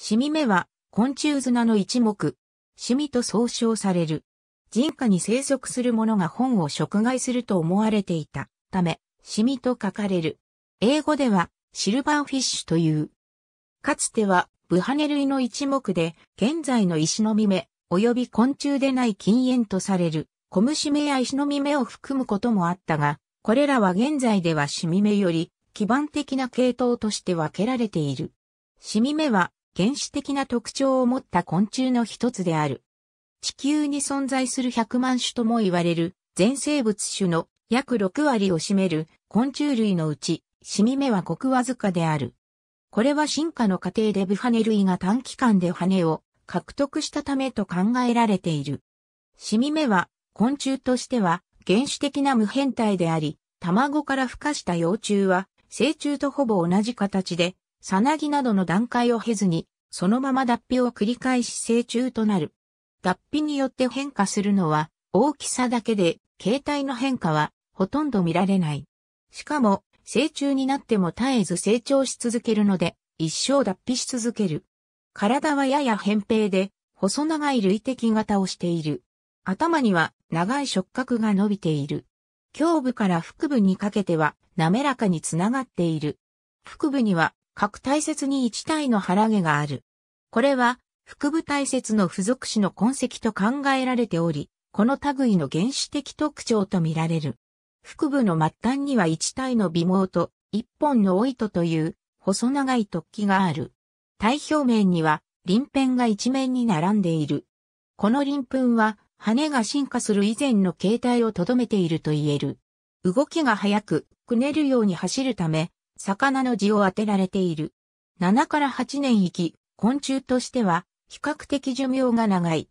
シミ目は昆虫砂の一目。シミと総称される。人家に生息する者が本を食害すると思われていたため、シミと書かれる。英語ではシルバーフィッシュという。かつてはブハネ類の一目で、現在の石の実目、及び昆虫でない禁煙とされる、小虫目や石の実目を含むこともあったが、これらは現在ではシミ目より基盤的な系統として分けられている。シミ目は原始的な特徴を持った昆虫の一つである。地球に存在する100万種とも言われる全生物種の約6割を占める昆虫類のうち、シミ目はごくわずかである。これは進化の過程でブハネ類が短期間で羽を獲得したためと考えられている。シミ目は昆虫としては原始的な無変態であり、卵から孵化した幼虫は成虫とほぼ同じ形でさなぎなどの段階を経ずに、そのまま脱皮を繰り返し成虫となる。脱皮によって変化するのは大きさだけで、形態の変化はほとんど見られない。しかも、成虫になっても絶えず成長し続けるので、一生脱皮し続ける。体はやや扁平で、細長い類的型をしている。頭には長い触覚が伸びている。胸部から腹部にかけては滑らかにつながっている。腹部には各大節に一体の腹毛がある。これは、腹部大節の付属詞の痕跡と考えられており、この類の原始的特徴とみられる。腹部の末端には一体の微毛と一本の尾糸という細長い突起がある。体表面には鱗片が一面に並んでいる。この鱗粉は羽が進化する以前の形態をとどめていると言える。動きが速く、くねるように走るため、魚の字を当てられている。7から8年生き、昆虫としては、比較的寿命が長い。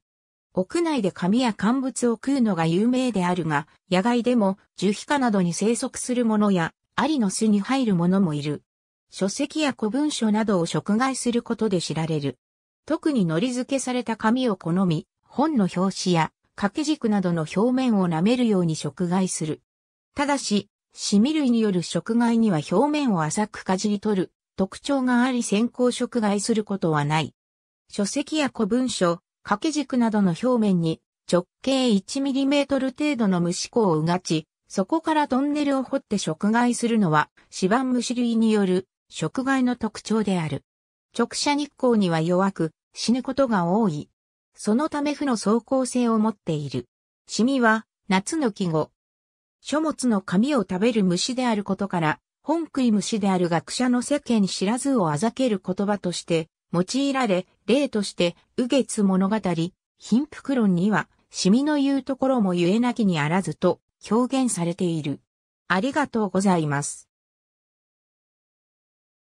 屋内で紙や乾物を食うのが有名であるが、野外でも樹皮下などに生息するものや、アリの巣に入るものもいる。書籍や古文書などを食害することで知られる。特に糊付けされた紙を好み、本の表紙や掛け軸などの表面を舐めるように食害する。ただし、シミ類による食害には表面を浅くかじり取る特徴があり先行食害することはない。書籍や古文書、掛け軸などの表面に直径 1mm 程度の虫子をうがち、そこからトンネルを掘って食害するのは、シバン虫類による食害の特徴である。直射日光には弱く、死ぬことが多い。そのため負の走行性を持っている。シミは、夏の季語、書物の紙を食べる虫であることから、本食い虫である学者の世間知らずをあざける言葉として、用いられ、例として、右月物語、貧腹論には、シミの言うところも言えなきにあらずと表現されている。ありがとうございます。